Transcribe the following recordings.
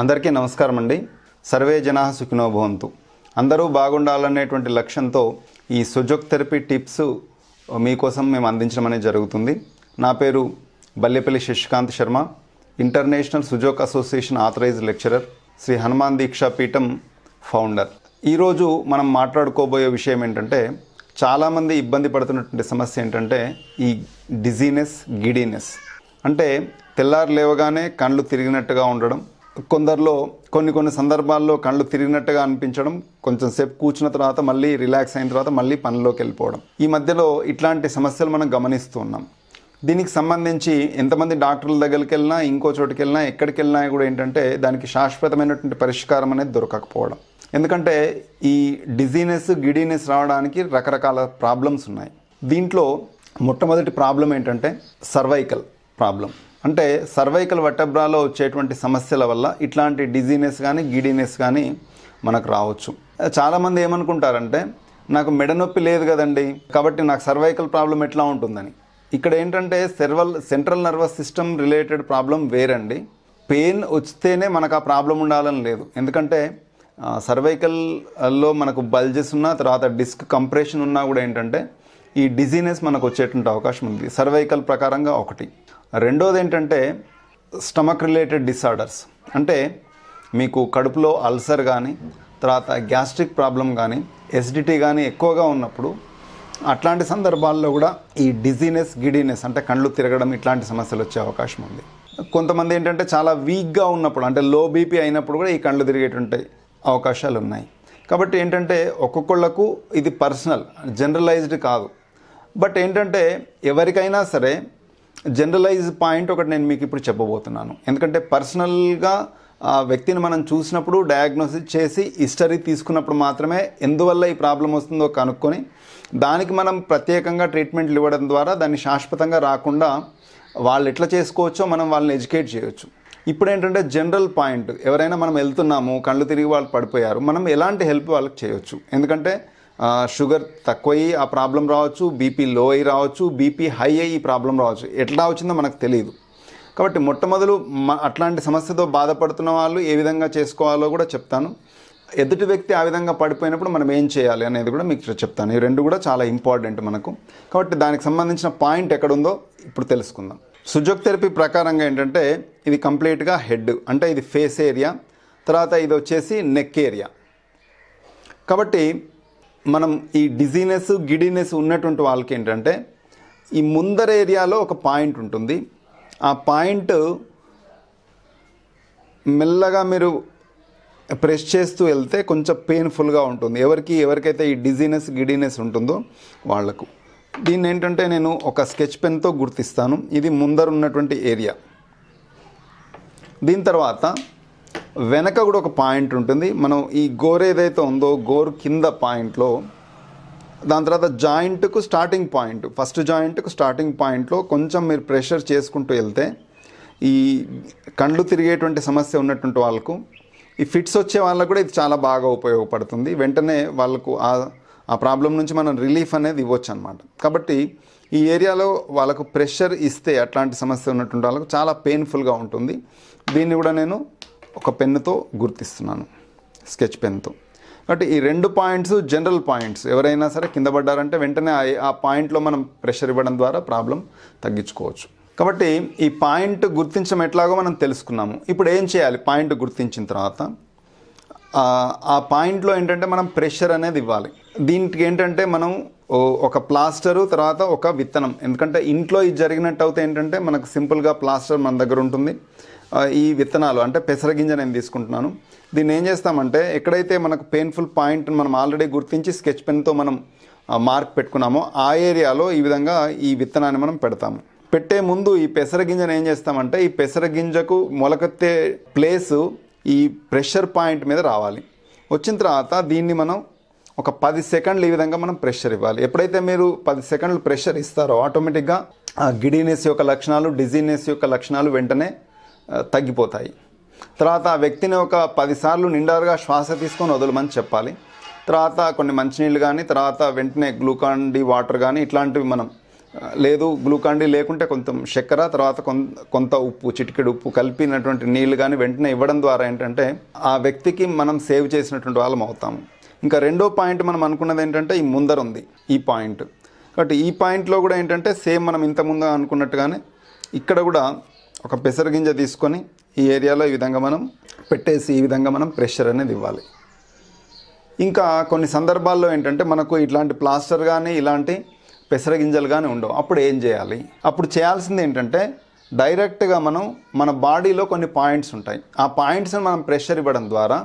అందరికీ నమస్కారం అండి సర్వే జనా సుఖినోభవంతు అందరూ బాగుండాలనేటువంటి లక్ష్యంతో ఈ సుజోక్ థెరపీ టిప్స్ మీకోసం మేము అందించడం అనేది జరుగుతుంది నా పేరు Ballepalli Shashikant Sharma international Sujok association authorised lecturer Shri Hanuman Deeksha Peetham founder ఈరోజు మనం మాట్లాడుకోబోయే విషయం ఏంటంటే చాలామంది ఇబ్బంది పడుతున్నటువంటి సమస్య ఏంటంటే ఈ డిజీనెస్ గిడీనెస్ అంటే తెల్లారు లేవగానే కళ్ళు తిరిగినట్టుగా ఉండడం కొందరిలో కొన్ని కొన్ని సందర్భాల్లో కళ్ళు తిరిగినట్టుగా అనిపించడం కొంచెం సేపు కూర్చున్న తర్వాత మళ్ళీ రిలాక్స్ అయిన తర్వాత మళ్ళీ పనిలోకి వెళ్ళిపోవడం ఈ మధ్యలో ఇట్లాంటి సమస్యలు మనం గమనిస్తున్నాం దీనికి సంబంధించి ఎంతమంది డాక్టర్ల దగ్గరికి వెళ్ళినా ఇంకో చోటుకి వెళ్ళినా ఎక్కడికి వెళ్ళినా కూడా ఏంటంటే దానికి శాశ్వతమైనటువంటి పరిష్కారం అనేది దొరకకపోవడం ఎందుకంటే ఈ డిజీనెస్ గిడీనెస్ రావడానికి రకరకాల ప్రాబ్లమ్స్ ఉన్నాయి దీంట్లో మొట్టమొదటి ప్రాబ్లం ఏంటంటే సర్వైకల్ ప్రాబ్లం అంటే సర్వైకల్ వెటబ్రాలో వచ్చేటువంటి సమస్యల వల్ల ఇట్లాంటి డిజీనెస్ కానీ గిడీనెస్ కానీ మనకు రావచ్చు చాలామంది ఏమనుకుంటారంటే నాకు మెడనొప్పి లేదు కదండి కాబట్టి నాకు సర్వైకల్ ప్రాబ్లం ఎట్లా ఉంటుందని ఇక్కడ ఏంటంటే cervical central nervous system related problem వేరండి పెయిన్ వస్తేనే మనకు ఆ ప్రాబ్లం ఉండాలని లేదు ఎందుకంటే సర్వైకల్లో మనకు బల్జెస్ ఉన్నా తర్వాత డిస్క్ కంప్రెషన్ ఉన్నా కూడా ఏంటంటే ఈ డిజీనెస్ మనకు వచ్చేటువంటి అవకాశం ఉంది సర్వైకల్ ప్రకారంగా ఒకటి రెండోది ఏంటంటే స్టమక్ రిలేటెడ్ డిసార్డర్స్ అంటే మీకు కడుపులో అల్సర్ కానీ తర్వాత గ్యాస్ట్రిక్ ప్రాబ్లం కానీ ఎసిడిటీ కానీ ఎక్కువగా ఉన్నప్పుడు అట్లాంటి సందర్భాల్లో కూడా ఈ డిజీనెస్ గిడీనెస్ అంటే కళ్ళు తిరగడం ఇట్లాంటి సమస్యలు వచ్చే అవకాశం ఉంది కొంతమంది ఏంటంటే చాలా వీక్గా ఉన్నప్పుడు అంటే లో బీపీ అయినప్పుడు కూడా ఈ కళ్ళు తిరిగేటువంటి అవకాశాలు ఉన్నాయి కాబట్టి ఏంటంటే ఒక్కొక్కళ్ళకు ఇది పర్సనల్ జనరలైజ్డ్ కాదు బట్ ఏంటంటే ఎవరికైనా సరే జనరలైజ్ పాయింట్ ఒకటి నేను మీకు ఇప్పుడు చెప్పబోతున్నాను ఎందుకంటే పర్సనల్గా ఆ వ్యక్తిని మనం చూసినప్పుడు డయాగ్నోసిస్ చేసి హిస్టరీ తీసుకున్నప్పుడు మాత్రమే ఎందువల్ల ఈ ప్రాబ్లం వస్తుందో కనుక్కొని దానికి మనం ప్రత్యేకంగా ట్రీట్మెంట్లు ఇవ్వడం ద్వారా దాన్ని శాశ్వతంగా రాకుండా వాళ్ళు ఎట్లా చేసుకోవచ్చో మనం వాళ్ళని ఎడ్యుకేట్ చేయొచ్చు ఇప్పుడు ఏంటంటే జనరల్ పాయింట్ ఎవరైనా మనం వెళ్తున్నాము కళ్ళు తిరిగి వాళ్ళు పడిపోయారు మనం ఎలాంటి హెల్ప్ వాళ్ళకి చేయొచ్చు ఎందుకంటే షుగర్ తక్కువయ్యి ఆ ప్రాబ్లం రావచ్చు బీపీ లో అయ్యి రావచ్చు బీపీ హై అయ్యి ప్రాబ్లం రావచ్చు ఎట్లా వచ్చిందో మనకు తెలియదు కాబట్టి మొట్టమొదలు అట్లాంటి సమస్యతో బాధపడుతున్న వాళ్ళు ఏ విధంగా చేసుకోవాలో కూడా చెప్తాను ఎదుటి వ్యక్తి ఆ విధంగా పడిపోయినప్పుడు మనం ఏం చేయాలి అనేది కూడా మీకు చెప్తాను ఈ రెండు కూడా చాలా ఇంపార్టెంట్ మనకు కాబట్టి దానికి సంబంధించిన పాయింట్ ఎక్కడుందో ఇప్పుడు తెలుసుకుందాం సుజోక్ థెరపీ ప్రకారంగా ఏంటంటే ఇది కంప్లీట్గా హెడ్ అంటే ఇది ఫేస్ ఏరియా తర్వాత ఇది వచ్చేసి నెక్ ఏరియా కాబట్టి మనం ఈ డిజీనెస్ గిడినెస్ ఉన్నటువంటి వాళ్ళకి ఏంటంటే ఈ ముందర ఏరియాలో ఒక పాయింట్ ఉంటుంది ఆ పాయింట్ మెల్లగా మీరు ప్రెస్ చేస్తూ వెళ్తే కొంచెం పెయిన్ఫుల్గా ఉంటుంది ఎవరికి ఎవరికైతే ఈ డిజీనెస్ గిడినెస్ ఉంటుందో వాళ్లకు దీన్ని ఏంటంటే నేను ఒక స్కెచ్ పెన్తో గుర్తిస్తాను ఇది ముందర ఉన్నటువంటి ఏరియా దీని తర్వాత వెనక కూడా ఒక పాయింట్ ఉంటుంది మనం ఈ గోర్ ఏదైతే ఉందో గోర్ కింద పాయింట్లో దాని తర్వాత జాయింట్కు స్టార్టింగ్ పాయింట్ ఫస్ట్ జాయింట్కు స్టార్టింగ్ పాయింట్లో కొంచెం మీరు ప్రెషర్ చేసుకుంటూ వెళ్తే ఈ కండ్లు తిరిగేటువంటి సమస్య ఉన్నటువంటి వాళ్ళకు ఈ ఫిట్స్ వచ్చే వాళ్ళకు కూడా ఇది చాలా బాగా ఉపయోగపడుతుంది వెంటనే వాళ్ళకు ఆ ఆ ప్రాబ్లం నుంచి మనం రిలీఫ్ అనేది ఇవ్వచ్చు అనమాట కాబట్టి ఈ ఏరియాలో వాళ్ళకు ప్రెషర్ ఇస్తే అట్లాంటి సమస్య ఉన్నటువంటి వాళ్ళకు చాలా పెయిన్ఫుల్గా ఉంటుంది దీన్ని కూడా నేను ఒక పెన్నుతో గుర్తిస్తున్నాను స్కెచ్ పెన్తో కాబట్టి ఈ రెండు పాయింట్స్ జనరల్ పాయింట్స్ ఎవరైనా సరే కింద పడ్డారంటే వెంటనే ఆ పాయింట్లో మనం ప్రెషర్ ఇవ్వడం ద్వారా ప్రాబ్లం తగ్గించుకోవచ్చు కాబట్టి ఈ పాయింట్ గుర్తించడం ఎట్లాగో మనం తెలుసుకున్నాము ఇప్పుడు ఏం చేయాలి పాయింట్ గుర్తించిన తర్వాత ఆ పాయింట్లో ఏంటంటే మనం ప్రెషర్ అనేది ఇవ్వాలి దీనికి ఏంటంటే మనం ఒక ప్లాస్టరు తర్వాత ఒక విత్తనం ఎందుకంటే ఇంట్లో ఇది జరిగినట్టు అయితే ఏంటంటే మనకు సింపుల్గా ప్లాస్టర్ మన దగ్గర ఉంటుంది ఈ విత్తనాలు అంటే పెసరగింజ నేను తీసుకుంటున్నాను దీన్ని ఏం చేస్తామంటే ఎక్కడైతే మనకు పెయిన్ఫుల్ పాయింట్ మనం ఆల్రెడీ గుర్తించి స్కెచ్ పెన్తో మనం మార్క్ పెట్టుకున్నామో ఆ ఏరియాలో ఈ విధంగా ఈ విత్తనాన్ని మనం పెడతాము పెట్టే ముందు ఈ పెసరగింజను ఏం చేస్తామంటే ఈ పెసరగింజకు మొలకెత్తే ప్లేసు ఈ ప్రెషర్ పాయింట్ మీద రావాలి వచ్చిన తర్వాత దీన్ని మనం ఒక పది సెకండ్లు ఈ విధంగా మనం ప్రెషర్ ఇవ్వాలి ఎప్పుడైతే మీరు పది సెకండ్లు ప్రెషర్ ఇస్తారో ఆటోమేటిక్గా గిడీనెస్ యొక్క లక్షణాలు డిజీనెస్ యొక్క లక్షణాలు వెంటనే తగ్గిపోతాయి తర్వాత ఆ వ్యక్తిని ఒక పదిసార్లు నిండారుగా శ్వాస తీసుకొని వదలమని చెప్పాలి తర్వాత కొన్ని మంచినీళ్ళు కానీ తర్వాత వెంటనే గ్లూకాన్ డి వాటర్ కానీ ఇట్లాంటివి మనం లేదు గ్లూకాండీ లేకుంటే కొంచెం చక్కెర తర్వాత కొంత ఉప్పు చిటికెడు ఉప్పు కలిపినటువంటి నీళ్ళు కానీ వెంటనే ఇవ్వడం ద్వారా ఏంటంటే ఆ వ్యక్తికి మనం సేవ్ చేసినటువంటి వాళ్ళం అవుతాము ఇంకా రెండో పాయింట్ మనం అనుకున్నది ఏంటంటే ఈ ముందర ఉంది ఈ పాయింట్ కాబట్టి ఈ పాయింట్లో కూడా ఏంటంటే సేమ్ మనం ఇంతకుముందు అనుకున్నట్టుగానే ఇక్కడ కూడా ఒక పెసర గింజ తీసుకొని ఈ ఏరియాలో ఈ విధంగా మనం పెట్టేసి ఈ విధంగా మనం ప్రెషర్ అనేది ఇవ్వాలి ఇంకా కొన్ని సందర్భాల్లో ఏంటంటే మనకు ఇట్లాంటి ప్లాస్టర్ కానీ ఇలాంటి పెసర గింజలు కానీ ఉండవు అప్పుడు ఏం చేయాలి అప్పుడు చేయాల్సింది ఏంటంటే డైరెక్ట్గా మనం మన బాడీలో కొన్ని పాయింట్స్ ఉంటాయి ఆ పాయింట్స్ని మనం ప్రెషర్ ఇవ్వడం ద్వారా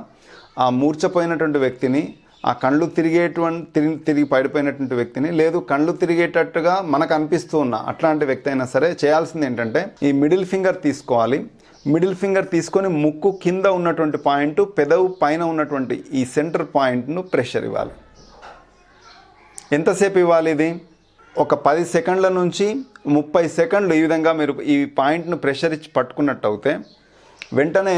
ఆ మూర్చపోయినటువంటి వ్యక్తిని ఆ కళ్ళు తిరిగేటువంటి తిరిగి తిరిగి పడిపోయినటువంటి వ్యక్తిని లేదు కళ్ళు తిరిగేటట్టుగా మనకు అనిపిస్తూ ఉన్న అట్లాంటి వ్యక్తి అయినా సరే చేయాల్సింది ఏంటంటే ఈ మిడిల్ ఫింగర్ తీసుకోవాలి మిడిల్ ఫింగర్ తీసుకొని ముక్కు కింద ఉన్నటువంటి పాయింట్ పెదవు పైన ఉన్నటువంటి ఈ సెంటర్ పాయింట్ను ప్రెషర్ ఇవ్వాలి ఎంతసేపు ఇవ్వాలి ఇది ఒక పది సెకండ్ల నుంచి ముప్పై సెకండ్లు ఈ విధంగా మీరు ఈ పాయింట్ను ప్రెషర్ ఇచ్చి పట్టుకున్నట్టు వెంటనే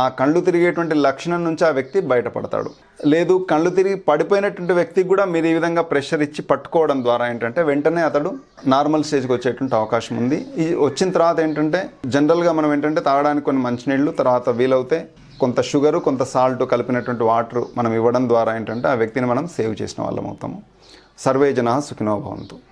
ఆ కళ్ళు తిరిగేటువంటి లక్షణం నుంచి ఆ వ్యక్తి బయటపడతాడు లేదు కళ్ళు తిరిగి పడిపోయినటువంటి వ్యక్తికి కూడా మీరు ఈ విధంగా ప్రెషర్ ఇచ్చి పట్టుకోవడం ద్వారా ఏంటంటే వెంటనే అతడు నార్మల్ స్టేజ్కి వచ్చేటువంటి అవకాశం ఉంది ఈ వచ్చిన తర్వాత ఏంటంటే జనరల్గా మనం ఏంటంటే తాగడానికి కొన్ని మంచినీళ్ళు తర్వాత వీలవుతే కొంత షుగరు కొంత సాల్ట్ కలిపినటువంటి వాటర్ మనం ఇవ్వడం ద్వారా ఏంటంటే ఆ వ్యక్తిని మనం సేవ్ చేసిన వాళ్ళం అవుతాము సర్వే జన సుఖినోభవంతు